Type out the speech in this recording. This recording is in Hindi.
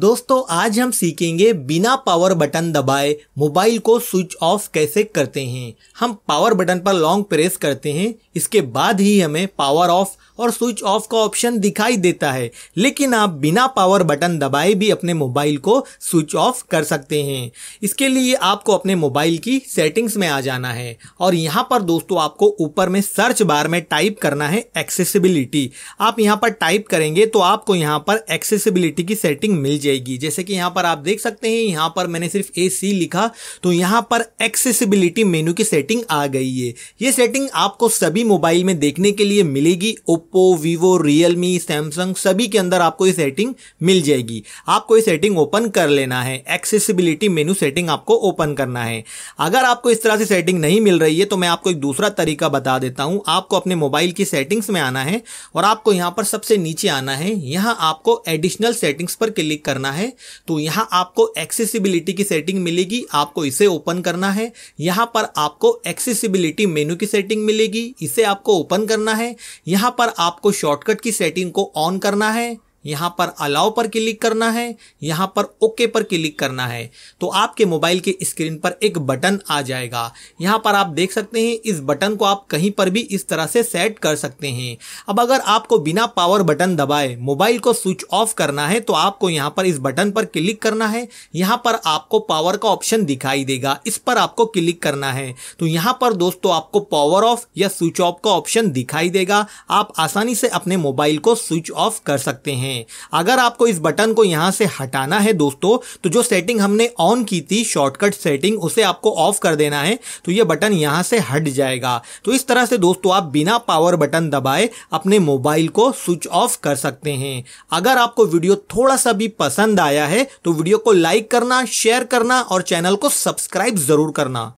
दोस्तों आज हम सीखेंगे बिना पावर बटन दबाए मोबाइल को स्विच ऑफ कैसे करते हैं हम पावर बटन पर लॉन्ग प्रेस करते हैं इसके बाद ही हमें पावर ऑफ और स्विच ऑफ का ऑप्शन दिखाई देता है लेकिन आप बिना पावर बटन दबाए भी अपने मोबाइल को स्विच ऑफ कर सकते हैं इसके लिए आपको अपने मोबाइल की सेटिंग्स में आ जाना है और यहाँ पर दोस्तों आपको ऊपर में सर्च बार में टाइप करना है एक्सेसिबिलिटी आप यहाँ पर टाइप करेंगे तो आपको यहाँ पर एक्सेसिबिलिटी की सेटिंग मिल जाएगी जैसे कि यहाँ पर आप देख सकते हैं यहां पर मैंने सिर्फ ए सी लिखा तो यहां पर एक्सेसिबिलिटी मेन्यू की सेटिंग आ गई है ये सेटिंग आपको सभी मोबाइल में देखने के लिए मिलेगी ओप्पो वीवो रियलमी सैमसंग सभी के अंदर आपको ये सेटिंग मिल जाएगी आपको ये सेटिंग ओपन कर लेना है एक्सेसिबिलिटी मेन्यू सेटिंग आपको ओपन करना है अगर आपको इस तरह से सेटिंग नहीं मिल रही है तो मैं आपको एक दूसरा तरीका बता देता हूं आपको अपने मोबाइल की सेटिंग्स में आना है और आपको यहां पर सबसे नीचे आना है यहां आपको एडिशनल सेटिंग्स पर क्लिक कर करना है तो यहाँ आपको एक्सेसिबिलिटी की सेटिंग मिलेगी आपको इसे ओपन करना है यहाँ पर आपको एक्सेसिबिलिटी मेनू की सेटिंग मिलेगी इसे आपको ओपन करना है यहाँ पर आपको शॉर्टकट की सेटिंग को ऑन करना है यहाँ पर अलाउ पर क्लिक करना है यहाँ पर ओके पर क्लिक करना है तो आपके मोबाइल के स्क्रीन पर एक बटन आ जाएगा यहाँ पर आप देख सकते हैं इस बटन को आप कहीं पर भी इस तरह से सेट कर सकते हैं अब अगर आपको बिना पावर बटन दबाए मोबाइल को स्विच ऑफ करना है तो आपको यहाँ पर इस बटन पर क्लिक करना है यहाँ पर आपको पावर का ऑप्शन दिखाई देगा इस पर आपको क्लिक करना है तो यहाँ पर दोस्तों आपको पावर ऑफ या स्विच ऑफ का ऑप्शन दिखाई देगा आप आसानी से अपने मोबाइल को स्विच ऑफ कर सकते हैं हैं अगर आपको इस बटन को यहाँ से हटाना है दोस्तों तो जो सेटिंग हमने ऑन की थी शॉर्टकट सेटिंग उसे आपको ऑफ कर देना है तो ये बटन यहाँ से हट जाएगा तो इस तरह से दोस्तों आप बिना पावर बटन दबाए अपने मोबाइल को स्विच ऑफ कर सकते हैं अगर आपको वीडियो थोड़ा सा भी पसंद आया है तो वीडियो को लाइक करना शेयर करना और चैनल को सब्सक्राइब जरूर करना